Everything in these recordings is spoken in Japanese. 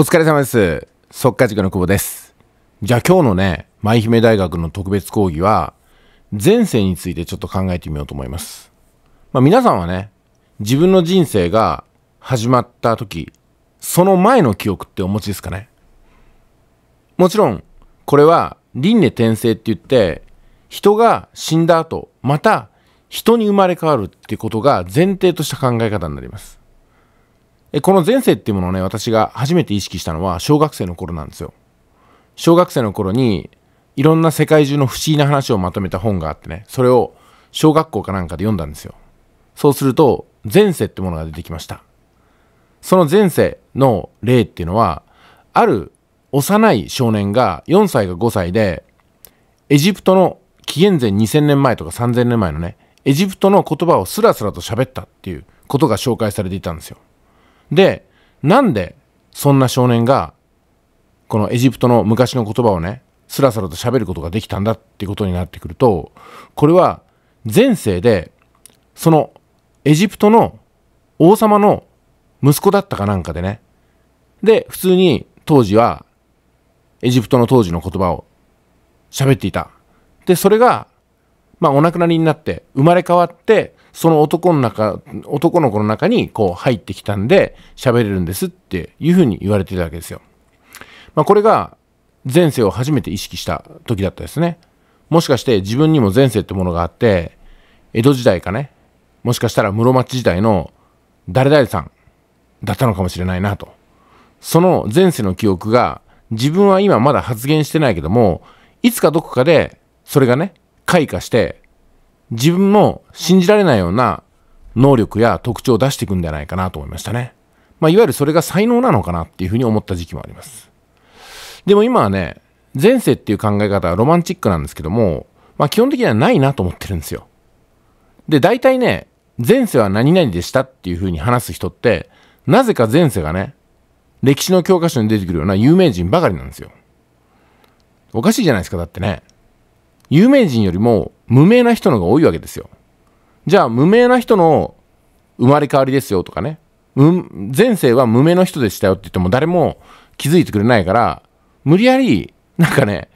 お疲れ様です。速化塾の久保です。じゃあ今日のね、舞姫大学の特別講義は、前世についてちょっと考えてみようと思います。まあ皆さんはね、自分の人生が始まった時、その前の記憶ってお持ちですかねもちろん、これは輪廻転生って言って、人が死んだ後、また人に生まれ変わるってことが前提とした考え方になります。この前世っていうものをね、私が初めて意識したのは小学生の頃なんですよ。小学生の頃に、いろんな世界中の不思議な話をまとめた本があってね、それを小学校かなんかで読んだんですよ。そうすると、前世ってものが出てきました。その前世の例っていうのは、ある幼い少年が4歳か5歳で、エジプトの紀元前2000年前とか3000年前のね、エジプトの言葉をスラスラと喋ったっていうことが紹介されていたんですよ。で、なんでそんな少年が、このエジプトの昔の言葉をね、スラスラと喋ることができたんだってことになってくると、これは前世で、そのエジプトの王様の息子だったかなんかでね。で、普通に当時はエジプトの当時の言葉を喋っていた。で、それが、まあお亡くなりになって生まれ変わってその男の中、男の子の中にこう入ってきたんで喋れるんですっていうふうに言われてたわけですよ。まあ、これが前世を初めて意識した時だったですね。もしかして自分にも前世ってものがあって、江戸時代かね、もしかしたら室町時代の誰々さんだったのかもしれないなと。その前世の記憶が自分は今まだ発言してないけども、いつかどこかでそれがね、開花して自分も信じられないような能力や特徴を出していくんじゃないかなと思いましたね。まあ、いわゆるそれが才能なのかなっていうふうに思った時期もあります。でも今はね、前世っていう考え方はロマンチックなんですけども、まあ、基本的にはないなと思ってるんですよ。で、大体ね、前世は何々でしたっていうふうに話す人って、なぜか前世がね、歴史の教科書に出てくるような有名人ばかりなんですよ。おかしいじゃないですか、だってね。有名人よりも無名な人のが多いわけですよ。じゃあ無名な人の生まれ変わりですよとかね。前世は無名の人でしたよって言っても誰も気づいてくれないから、無理やり、なんかね、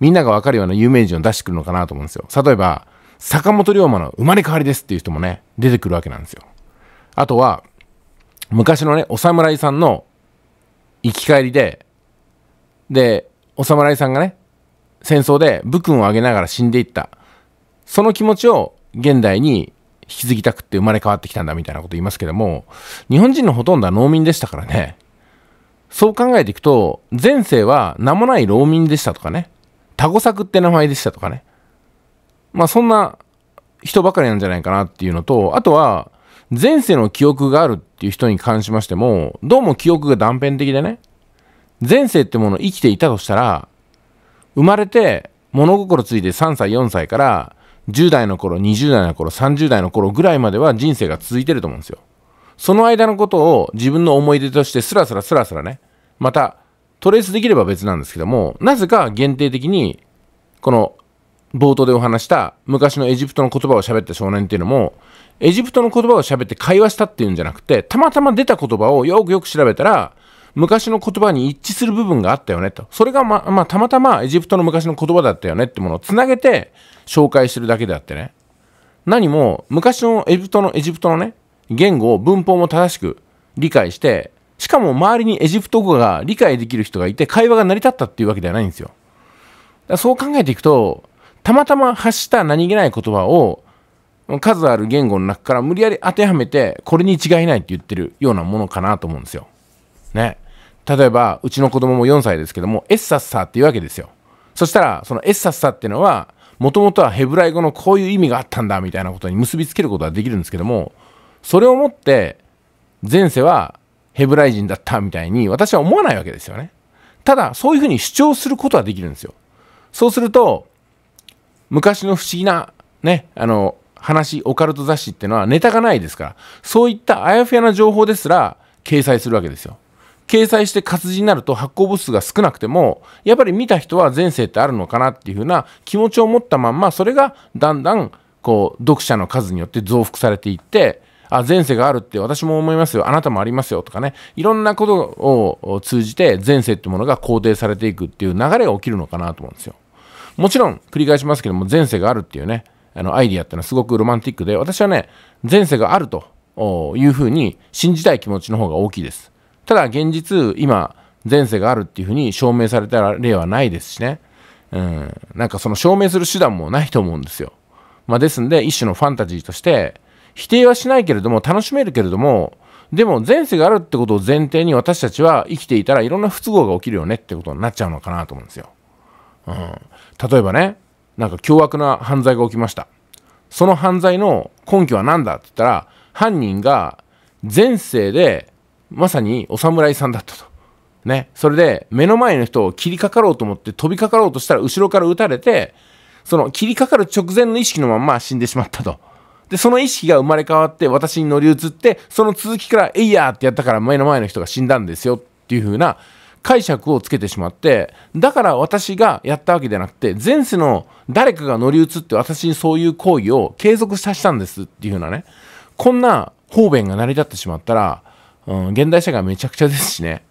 みんながわかるような有名人を出してくるのかなと思うんですよ。例えば、坂本龍馬の生まれ変わりですっていう人もね、出てくるわけなんですよ。あとは、昔のね、お侍さんの生き返りで、で、お侍さんがね、戦争で武勲を上げながら死んでいったその気持ちを現代に引き継ぎたくって生まれ変わってきたんだみたいなこと言いますけども日本人のほとんどは農民でしたからねそう考えていくと前世は名もない農民でしたとかね田子作って名前でしたとかねまあそんな人ばかりなんじゃないかなっていうのとあとは前世の記憶があるっていう人に関しましてもどうも記憶が断片的でね前世ってものを生きていたとしたら生まれて物心ついて3歳4歳から10代の頃20代の頃30代の頃ぐらいまでは人生が続いてると思うんですよその間のことを自分の思い出としてスラスラスラスラねまたトレースできれば別なんですけどもなぜか限定的にこの冒頭でお話した昔のエジプトの言葉を喋った少年っていうのもエジプトの言葉を喋って会話したっていうんじゃなくてたまたま出た言葉をよくよく調べたら昔の言葉に一致する部分があったよねと。それがま、まあ、たまたまエジプトの昔の言葉だったよねってものをつなげて紹介してるだけであってね。何も、昔のエジプトの、エジプトのね、言語を文法も正しく理解して、しかも周りにエジプト語が理解できる人がいて、会話が成り立ったっていうわけではないんですよ。そう考えていくと、たまたま発した何気ない言葉を、数ある言語の中から無理やり当てはめて、これに違いないって言ってるようなものかなと思うんですよ。ね。例えばうちの子供も4歳ですけどもエッサッサっていうわけですよそしたらそのエッサッサっていうのはもともとはヘブライ語のこういう意味があったんだみたいなことに結びつけることができるんですけどもそれをもって前世はヘブライ人だったみたいに私は思わないわけですよねただそういうふうに主張することはできるんですよそうすると昔の不思議なねあの話オカルト雑誌っていうのはネタがないですからそういったあやふやな情報ですら掲載するわけですよ掲載して活字になると発行部数が少なくても、やっぱり見た人は前世ってあるのかなっていうふうな気持ちを持ったまんま、それがだんだん、こう、読者の数によって増幅されていって、あ、前世があるって私も思いますよ。あなたもありますよ。とかね。いろんなことを通じて前世ってものが肯定されていくっていう流れが起きるのかなと思うんですよ。もちろん、繰り返しますけども、前世があるっていうね、あの、アイディアってのはすごくロマンティックで、私はね、前世があるというふうに信じたい気持ちの方が大きいです。ただ現実今前世があるっていうふうに証明された例はないですしね、うん、なんかその証明する手段もないと思うんですよ、まあ、ですんで一種のファンタジーとして否定はしないけれども楽しめるけれどもでも前世があるってことを前提に私たちは生きていたらいろんな不都合が起きるよねってことになっちゃうのかなと思うんですよ、うん、例えばねなんか凶悪な犯罪が起きましたその犯罪の根拠は何だって言ったら犯人が前世でまさにお侍さんだったと。ね。それで、目の前の人を切りかかろうと思って飛びかかろうとしたら後ろから撃たれて、その切りかかる直前の意識のまま死んでしまったと。で、その意識が生まれ変わって私に乗り移って、その続きから、えいやーってやったから目の前の人が死んだんですよっていう風な解釈をつけてしまって、だから私がやったわけじゃなくて、前世の誰かが乗り移って私にそういう行為を継続させたんですっていう風なね、こんな方便が成り立ってしまったら、うん、現代社会めちゃくちゃですしね。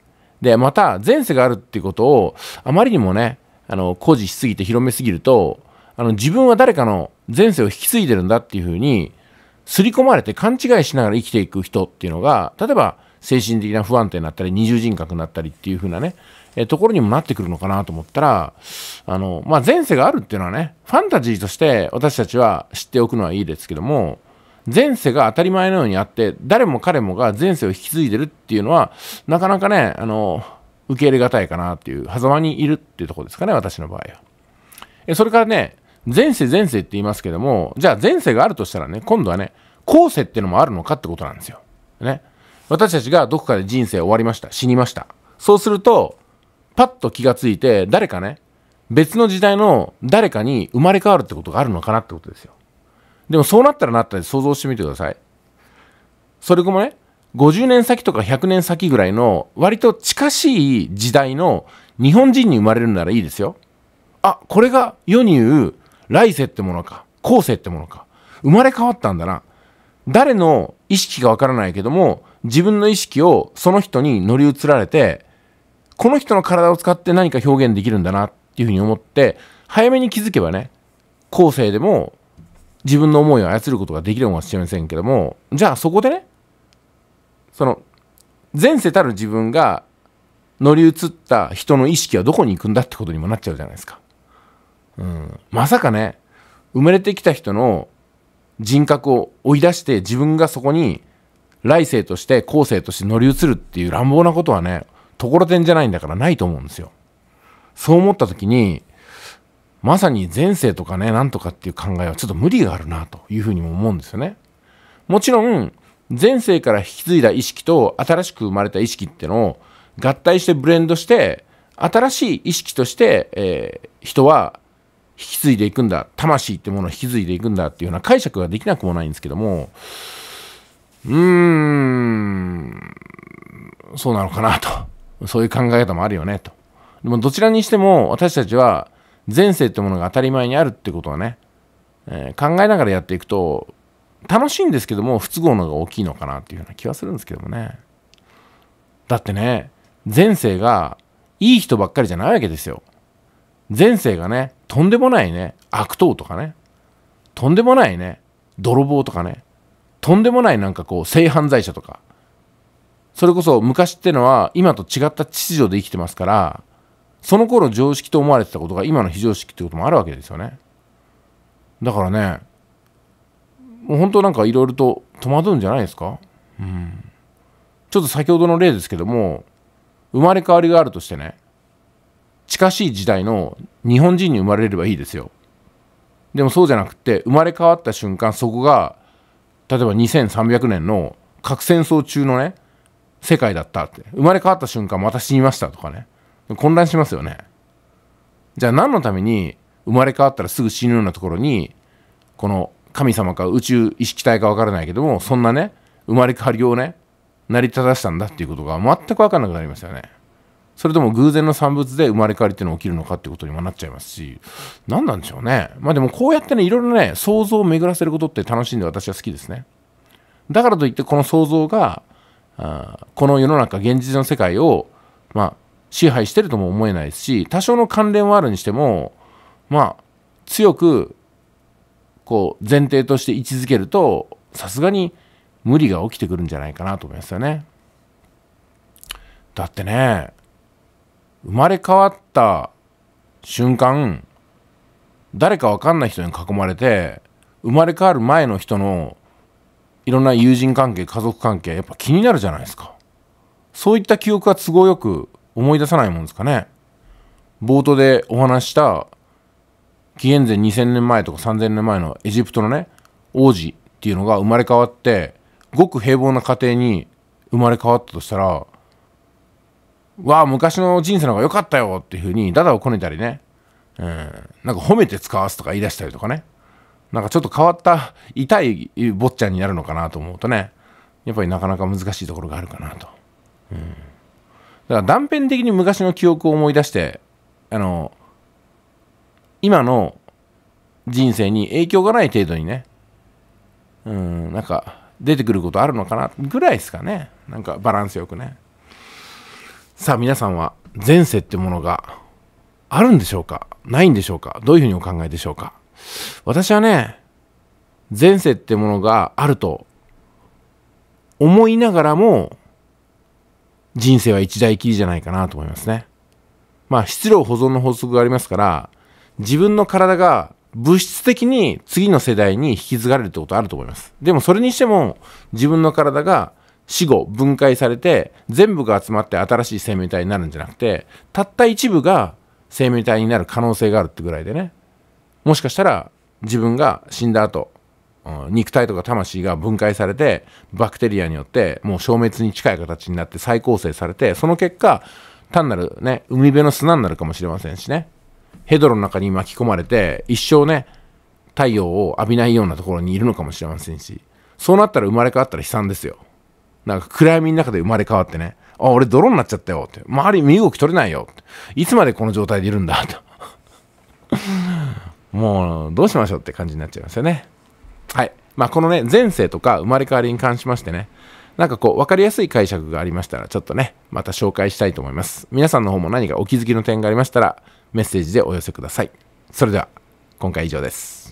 で、また、前世があるっていうことを、あまりにもね、あの、誇示しすぎて広めすぎると、あの、自分は誰かの前世を引き継いでるんだっていうふうに、刷り込まれて勘違いしながら生きていく人っていうのが、例えば、精神的な不安定になったり、二重人格になったりっていう風なね、えところにもなってくるのかなと思ったら、あの、まあ、前世があるっていうのはね、ファンタジーとして私たちは知っておくのはいいですけども、前世が当たり前のようにあって、誰も彼もが前世を引き継いでるっていうのは、なかなかね、あの、受け入れがたいかなっていう、狭間にいるっていうとこですかね、私の場合は。えそれからね、前世前世って言いますけども、じゃあ前世があるとしたらね、今度はね、後世っていうのもあるのかってことなんですよ。ね。私たちがどこかで人生終わりました。死にました。そうすると、パッと気がついて、誰かね、別の時代の誰かに生まれ変わるってことがあるのかなってことですよ。でもそうなったらなったで想像してみてください。それこもね、50年先とか100年先ぐらいの割と近しい時代の日本人に生まれるならいいですよ。あ、これが世に言う来世ってものか、後世ってものか、生まれ変わったんだな。誰の意識かわからないけども、自分の意識をその人に乗り移られて、この人の体を使って何か表現できるんだなっていうふうに思って、早めに気づけばね、後世でも自分の思いを操ることができるかもしれませんけども、じゃあそこでね、その、前世たる自分が乗り移った人の意識はどこに行くんだってことにもなっちゃうじゃないですか。うん。まさかね、生まれてきた人の人格を追い出して自分がそこに来世として後世として乗り移るっていう乱暴なことはね、ところてんじゃないんだからないと思うんですよ。そう思った時に、まさに前世とかね、なんとかっていう考えはちょっと無理があるなというふうにも思うんですよね。もちろん、前世から引き継いだ意識と新しく生まれた意識ってのを合体してブレンドして、新しい意識として、えー、人は引き継いでいくんだ。魂ってものを引き継いでいくんだっていうような解釈ができなくもないんですけども、うーん、そうなのかなと。そういう考え方もあるよねと。でもどちらにしても私たちは前世ってものが当たり前にあるってことはね、えー、考えながらやっていくと楽しいんですけども不都合の方が大きいのかなっていうような気はするんですけどもねだってね前世がいい人ばっかりじゃないわけですよ前世がねとんでもないね悪党とかねとんでもないね泥棒とかねとんでもないなんかこう性犯罪者とかそれこそ昔ってのは今と違った秩序で生きてますからその頃常識と思われてたことが今の非常識ってこともあるわけですよねだからねもう本当なんかいろいろと戸惑うんじゃないですかうんちょっと先ほどの例ですけども生まれ変わりがあるとしてね近しい時代の日本人に生まれればいいですよでもそうじゃなくて生まれ変わった瞬間そこが例えば2300年の核戦争中のね世界だったって生まれ変わった瞬間また死にましたとかね混乱しますよねじゃあ何のために生まれ変わったらすぐ死ぬようなところにこの神様か宇宙意識体か分からないけどもそんなね生まれ変わりをね成り立たせたんだっていうことが全く分かんなくなりますよねそれとも偶然の産物で生まれ変わりっていうのが起きるのかってことにもなっちゃいますし何なんでしょうねまあでもこうやってねいろいろね想像を巡らせることって楽しんで私は好きですねだからといってこの想像があこの世の中現実の世界をまあ支配してるとも思えないですし多少の関連はあるにしてもまあ強くこう前提として位置づけるとさすがに無理が起きてくるんじゃないかなと思いますよね。だってね生まれ変わった瞬間誰か分かんない人に囲まれて生まれ変わる前の人のいろんな友人関係家族関係やっぱ気になるじゃないですかそういった記憶が都合よく思い出さないもんですかね。冒頭でお話した紀元前2000年前とか3000年前のエジプトのね王子っていうのが生まれ変わってごく平凡な家庭に生まれ変わったとしたらわあ昔の人生の方が良かったよっていうふうにダダをこねたりね、うん、なんか褒めて使わすとか言い出したりとかねなんかちょっと変わった痛い坊ちゃんになるのかなと思うとねやっぱりなかなか難しいところがあるかなと。うんだから断片的に昔の記憶を思い出してあの今の人生に影響がない程度にねうんなんか出てくることあるのかなぐらいですかねなんかバランスよくねさあ皆さんは前世ってものがあるんでしょうかないんでしょうかどういうふうにお考えでしょうか私はね前世ってものがあると思いながらも人生は一大きりじゃないかなと思いますね。まあ、質量保存の法則がありますから、自分の体が物質的に次の世代に引き継がれるってことあると思います。でもそれにしても、自分の体が死後分解されて、全部が集まって新しい生命体になるんじゃなくて、たった一部が生命体になる可能性があるってぐらいでね。もしかしたら、自分が死んだ後、肉体とか魂が分解されてバクテリアによってもう消滅に近い形になって再構成されてその結果単なるね海辺の砂になるかもしれませんしねヘドロの中に巻き込まれて一生ね太陽を浴びないようなところにいるのかもしれませんしそうなったら生まれ変わったら悲惨ですよなんか暗闇の中で生まれ変わってねあ俺泥になっちゃったよって周り身動き取れないよっていつまでこの状態でいるんだと もうどうしましょうって感じになっちゃいますよねはい。まあ、このね、前世とか生まれ変わりに関しましてね、なんかこう、分かりやすい解釈がありましたら、ちょっとね、また紹介したいと思います。皆さんの方も何かお気づきの点がありましたら、メッセージでお寄せください。それでは、今回以上です。